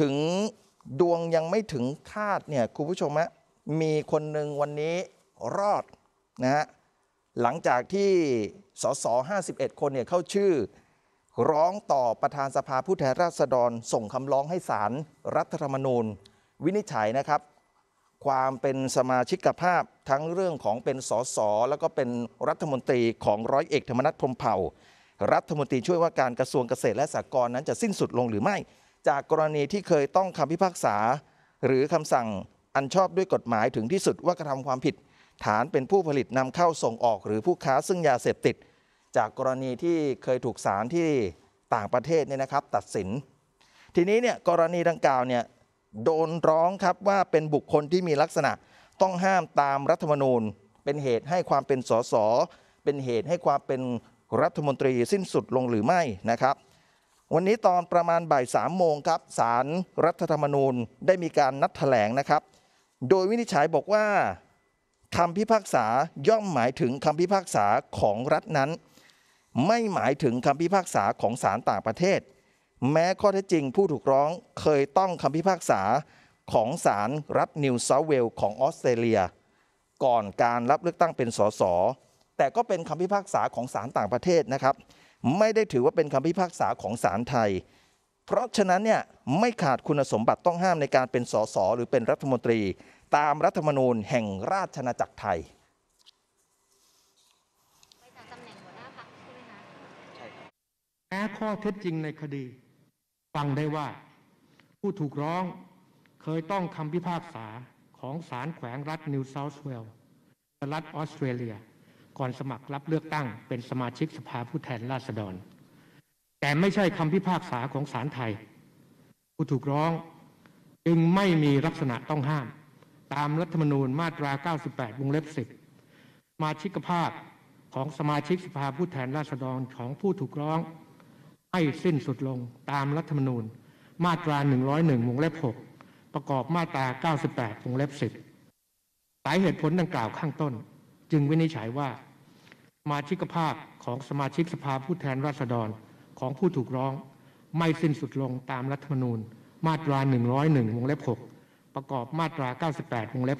ถึงดวงยังไม่ถึงคาดเนี่ยคุณผู้ชมฮะมีคนหนึ่งวันนี้รอดนะฮะหลังจากที่สส51 คนเนี่ยเข้าชื่อ ร้องต่อประธานสภาผู้แทนราษฎรส่งคำร้องให้ศาลรรัฐธรรมนูญ วินิจฉัยนะครับ ความเป็นสมาชิกภาพทั้งเรื่องของเป็นสส แล้วก็เป็นรัฐมนตรีของร้อยเอกธรรมนัฐพรมเผ่า รัฐมนตรีช่วยว่าการกระทรวงเกษตรและสหกรณ์นั้นจะสิ้นสุดลงหรือไม่จากกรณีที่เคยต้องคำพิพากษา หรือคำสั่งอันชอบด้วยกฎหมายถึงที่สุดว่ากระทำความผิด ฐานเป็นผู้ผลิตนำเข้าส่งออก หรือผู้ค้าซึ่งยาเสพติด จากกรณีที่เคยถูกศาลที่ต่างประเทศเนี่ยนะครับตัดสิน ทีนี้เนี่ยกรณีดังกล่าวเนี่ยโดนร้องครับว่าเป็นบุคคลที่มีลักษณะ ต้องห้ามตามรัฐธรรมนูญ เป็นเหตุให้ความเป็นสสเป็นเหตุให้ความเป็นรัฐมนตรีสิ้นสุดลงหรือไม่นะครับวันนี้ตอนประมาณบ่ายสามโมงครับสารรัฐธรรมนูญ ได้มีการนัดแถลงนะครับ โดยวินิจฉัยบอกว่าคำพิพากษาย่อมหมายถึงคำพิพากษาของรัฐนั้น ไม่หมายถึงคำพิพากษาของศาลต่างประเทศ แม้ข้อเท็จจริง ผู้ถูกร้องเคยต้องคำพิพากษาของศาลรัฐนิวเซาเวลของออสเตรเลีย ก่อนการรับเลือกตั้งเป็นสสแต่ก็เป็นคำพิพากษาของศาลต่างประเทศนะครับไม่ได้ถือว่าเป็นคำพิพากษาของศาลไทย เพราะฉะนั้นเนี่ยไม่ขาดคุณสมบัติต้องห้ามในการเป็นสสหรือเป็นรัฐมนตรี ตามรัฐธรรมนูญแห่งราชอาณาจักรไทยแม้ข้อเท็จจริงในคดีฟังได้ว่าผู้ถูกร้องเคยต้องคำพิพากษาของศาลแขวงรัฐนิวเซาท์เวลส์รัฐออสเตรเลียก่อนสมัครรับเลือกตั้งเป็นสมาชิกสภาผู้แทนราษฎร แต่ไม่ใช่คำพิพากษาของศาลไทย ผู้ถูกร้องจึงไม่มีลักษณะต้องห้าม ตามรัฐธรรมนูญมาตรา 98 วงเล็บ 10สมาชิกภาพของสมาชิกสภาผู้แทนราษฎรของผู้ถูกร้อง ให้สิ้นสุดลงตามรัฐธรรมนูญมาตรา 101 วงเล็บ 6 ประกอบมาตรา 98 วงเล็บ 10สาเหตุผลดังกล่าวข้างต้นจึงวินิจฉัยว่ามาชิกภาพของสมาชิกสภาผู้แทนราษฎรของผู้ถูกร้องไม่สิ้นสุดลงตามรัฐธรรมนูญมาตรา 101 วงเล็บ 6 ประกอบมาตรา 98 วงเล็บ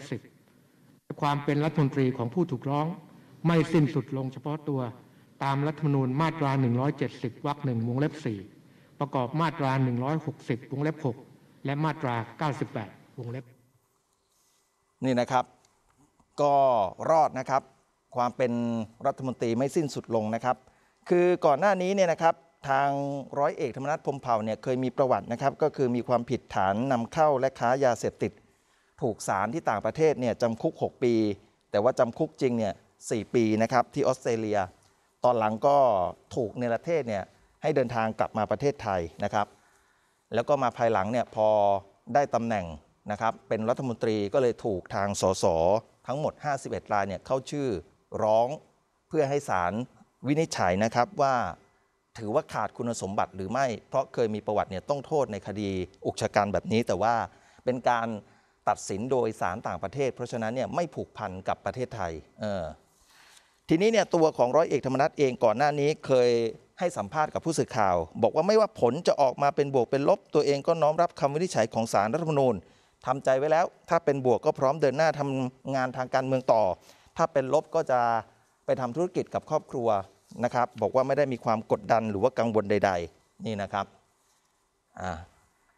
10ความเป็นรัฐมนตรีของผู้ถูกร้อง ไม่สิ้นสุดลงเฉพาะตัวตามรัฐธรรมนูญมาตรา 170 วรรคหนึ่งวงเล็บ 4 ประกอบมาตรา 160 วงเล็บ 6 และมาตรา 98 วงเล็บ นี่นะครับก็รอดนะครับความเป็นรัฐมนตรีไม่สิ้นสุดลงนะครับ คือก่อนหน้านี้เนี่ยนะครับ ทางร้อยเอกธรรมนัฐพมเผ่าเนี่ยเคยมีประวัตินะครับ ก็คือมีความผิดฐานนำเข้าและค้ายาเสพติด ถูกศาลที่ต่างประเทศเนี่ยจำคุก 6 ปี แต่ว่าจำคุกจริงเนี่ยสปีนะครับที่ออสเตรเลีย ตอนหลังก็ถูกในประเทศเนี่ยให้เดินทางกลับมาประเทศไทยนะครับแล้วก็มาภายหลังเนี่ยพอได้ตำแหน่งนะครับเป็นรัฐมนตรีก็เลยถูกทางสสทั้งหมด 51รายเนี่ยเข้าชื่อร้องเพื่อให้ศาลวินิจฉัยนะครับว่าถือว่าขาดคุณสมบัติหรือไม่เพราะเคยมีประวัติเนี่ยต้องโทษในคดีอุกชะกันแบบนี้ แต่ว่าเป็นการตัดสินโดยศาลต่างประเทศ เพราะฉะนั้นเนี่ยไม่ผูกพันกับประเทศไทยออทีนี้เนี่ยตัวของร้อยเอกธรรมนัฐเองก่อนหน้านี้เคยให้สัมภาษณ์กับผู้สื่อข่าว บอกว่าไม่ว่าผลจะออกมาเป็นบวกเป็นลบ ตัวเองก็น้อมรับคำวินิจฉัยของศาลรัฐธรรมนูญทำใจไว้แล้วถ้าเป็นบวกก็พร้อมเดินหน้าทำงานทางการเมืองต่อถ้าเป็นลบก็จะไปทำธุรกิจกับครอบครัวนะครับ บอกว่าไม่ได้มีความกดดันหรือว่ากังวลใด ๆ นี่นะครับ อ่า